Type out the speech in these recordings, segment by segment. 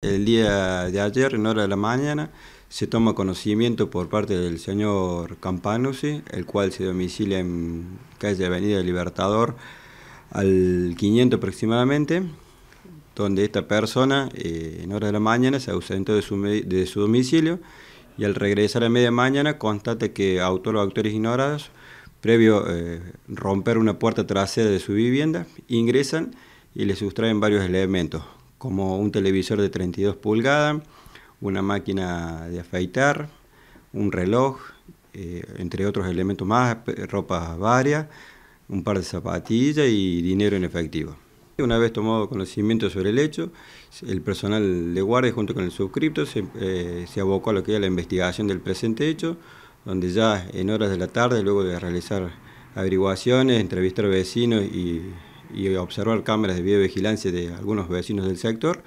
El día de ayer, en hora de la mañana, se toma conocimiento por parte del señor Campanusi, el cual se domicilia en calle Avenida Libertador al 500 aproximadamente, donde esta persona eh, en hora de la mañana se ausentó de su, domicilio y al regresar a media mañana constata que autor o autores ignorados, previo eh, romper una puerta trasera de su vivienda, ingresan y le sustraen varios elementos, como un televisor de 32 pulgadas, una máquina de afeitar, un reloj, eh, entre otros elementos más, ropa varias, un par de zapatillas y dinero en efectivo. Una vez tomado conocimiento sobre el hecho, el personal de guardia junto con el suscripto se eh, abocó a lo que era la investigación del presente hecho, donde ya en horas de la tarde, luego de realizar averiguaciones, entrevistar vecinos y y observar cámaras de videovigilancia de algunos vecinos del sector,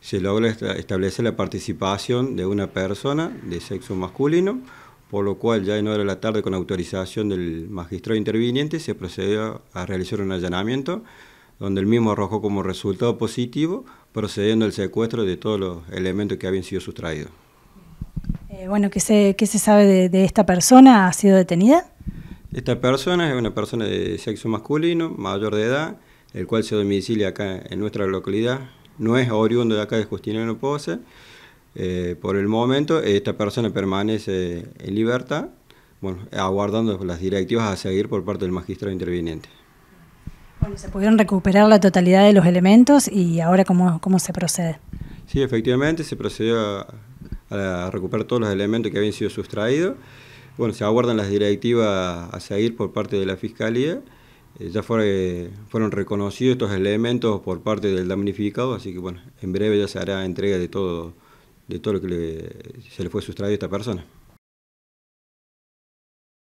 se logra establecer la participación de una persona de sexo masculino, por lo cual ya en hora de la tarde con autorización del magistrado interviniente se procedió a realizar un allanamiento donde el mismo arrojó como resultado positivo procediendo al secuestro de todos los elementos que habían sido sustraídos. Eh, bueno, ¿qué se, qué se sabe de esta persona? ¿Ha sido detenida? Esta persona es una persona de sexo masculino, mayor de edad, el cual se domicilia acá en nuestra localidad. No es oriundo de acá de Justiniano Pose. Eh, por el momento, esta persona permanece en libertad, bueno, aguardando las directivas a seguir por parte del magistrado interviniente. Bueno, se pudieron recuperar la totalidad de los elementos y ahora cómo, cómo se procede. Sí, efectivamente, se procedió a recuperar todos los elementos que habían sido sustraídos bueno, se aguardan las directivas a seguir por parte de la Fiscalía. Eh, ya fueron reconocidos estos elementos por parte del damnificado, así que bueno, en breve ya se hará entrega de todo, de todo lo que se le fue sustraído a esta persona.